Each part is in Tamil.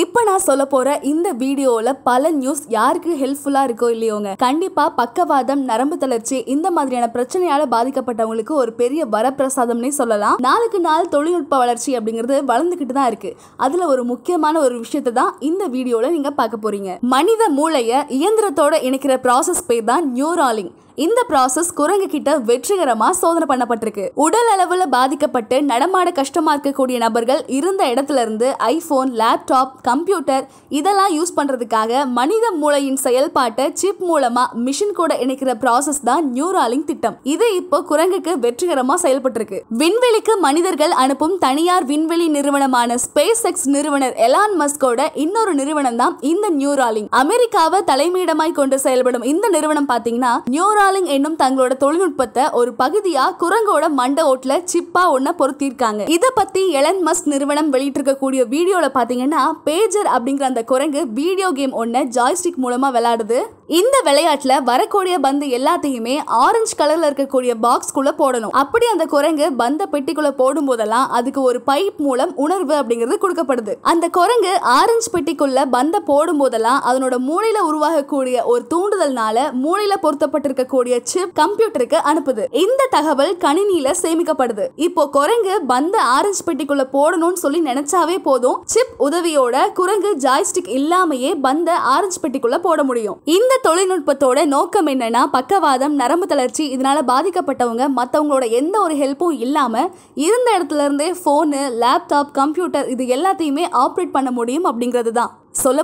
இப்போ நான் சொல்ல போகிற இந்த வீடியோவில் பல நியூஸ் யாருக்கு ஹெல்ப்ஃபுல்லாக இருக்கோ இல்லையோங்க கண்டிப்பாக பக்கவாதம் நரம்பு தளர்ச்சி இந்த மாதிரியான பிரச்சனையால் பாதிக்கப்பட்டவங்களுக்கு ஒரு பெரிய வரப்பிரசாதம்னே சொல்லலாம் நாளுக்கு நாள் தொழில்நுட்ப வளர்ச்சி அப்படிங்கிறது வளர்ந்துக்கிட்டு தான் இருக்குது அதில் ஒரு முக்கியமான ஒரு விஷயத்தை தான் இந்த வீடியோவில் நீங்கள் பார்க்க போகிறீங்க மனித மூளையை இயந்திரத்தோடு இணைக்கிற ப்ராசஸ் பேர் தான் நியூராலிங் இந்த ப்ராசஸ் குரங்கு கிட்ட வெற்றிகரமாக சோதனை பண்ணப்பட்டிருக்கு உடல் அளவில் பாதிக்கப்பட்டு நடமாட கஷ்டமாக இருக்கக்கூடிய நபர்கள் இருந்த இடத்துல இருந்து ஐஃபோன் லேப்டாப் கம்ப்யூட்டர் இதெல்லாம் யூஸ் பண்ணுறதுக்காக மனித மூளையின் செயல்பாட்டை சிப் மூலமாக மிஷின் கூட இணைக்கிற ப்ராசஸ் தான் நியூராலிங் திட்டம் இது இப்போ குரங்குக்கு வெற்றிகரமாக செயல்பட்டிருக்கு விண்வெளிக்கு மனிதர்கள் அனுப்பும் தனியார் விண்வெளி நிறுவனமான ஸ்பேஸ் எக்ஸ் நிறுவனர் எலான் மஸ்கோட இன்னொரு நிறுவனம் தான் இந்த நியூராலிங் அமெரிக்காவை தலைமையிடமாய் கொண்டு செயல்படும் இந்த நிறுவனம் பார்த்தீங்கன்னா நியூரா டெக்ராலிங் என்னும் தங்களோட தொழில்நுட்பத்தை ஒரு பகுதியா குரங்கோட மண்ட ஓட்டுல சிப்பா ஒன்ன பொருத்திருக்காங்க இத பத்தி எலன் மஸ்க் நிறுவனம் இருக்கக்கூடிய வீடியோல பாத்தீங்கன்னா பேஜர் அப்படிங்கிற அந்த குரங்கு வீடியோ கேம் ஒன்ன ஜாய்ஸ்டிக் மூலமா விளையாடுது இந்த விளையாட்டுல வரக்கூடிய பந்து எல்லாத்தையுமே ஆரஞ்சு கலர்ல இருக்கக்கூடிய குள்ள போடணும் அப்படி அந்த குரங்கு பந்த பெட்டிக்குள்ள போடும் போதெல்லாம் அதுக்கு ஒரு பைப் மூலம் உணர்வு அப்படிங்கிறது கொடுக்கப்படுது அந்த குரங்கு ஆரஞ்சு பெட்டிக்குள்ள பந்த போடும் போதெல்லாம் அதனோட மூளையில உருவாகக்கூடிய ஒரு தூண்டுதல்னால மூளையில பொருத்தப்பட்டிருக்கக்கூடிய சிப் கம்ப்யூட்டருக்கு அனுப்புது இந்த தகவல் கணினியில சேமிக்கப்படுது இப்போ குரங்கு பந்த ஆரஞ்சு பெட்டிக்குள்ள போடணும்னு சொல்லி நினைச்சாவே போதும் சிப் உதவியோட குரங்கு ஜாய்ஸ்டிக் இல்லாமயே பந்த ஆரஞ்சு பெட்டிக்குள்ள போட முடியும் இந்த இந்த தொழில்நுட்பத்தோட நோக்கம் என்னென்னா பக்கவாதம் நரம்பு தளர்ச்சி இதனால் பாதிக்கப்பட்டவங்க மற்றவங்களோட எந்த ஒரு ஹெல்ப்பும் இல்லாமல் இருந்த இருந்தே ஃபோனு லேப்டாப் கம்ப்யூட்டர் இது எல்லாத்தையுமே ஆப்ரேட் பண்ண முடியும் அப்படிங்கிறது தான்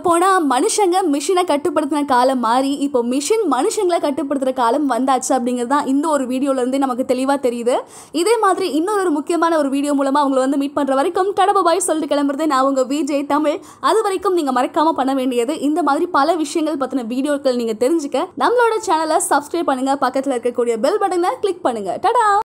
போனா மனுஷங்க மிஷினை கட்டுப்படுத்தின காலம் மாறி இப்போ மிஷின் மனுஷங்களை கட்டுப்படுத்துற காலம் வந்தாச்சு அப்படிங்கிறது தான் இந்த ஒரு இருந்து நமக்கு தெளிவாக தெரியுது இதே மாதிரி இன்னொரு முக்கியமான ஒரு வீடியோ மூலமாக அவங்களை வந்து மீட் பண்ணுற வரைக்கும் கடப பாய் சொல்லிட்டு கிளம்புறது நான் உங்கள் விஜய் தமிழ் அது வரைக்கும் நீங்கள் மறக்காமல் பண்ண வேண்டியது இந்த மாதிரி பல விஷயங்கள் பற்றின வீடியோக்கள் நீங்கள் தெரிஞ்சுக்க நம்மளோட சேனலை சப்ஸ்கிரைப் பண்ணுங்க பக்கத்தில் இருக்கக்கூடிய பெல் பட்டனை கிளிக் பண்ணுங்க டடா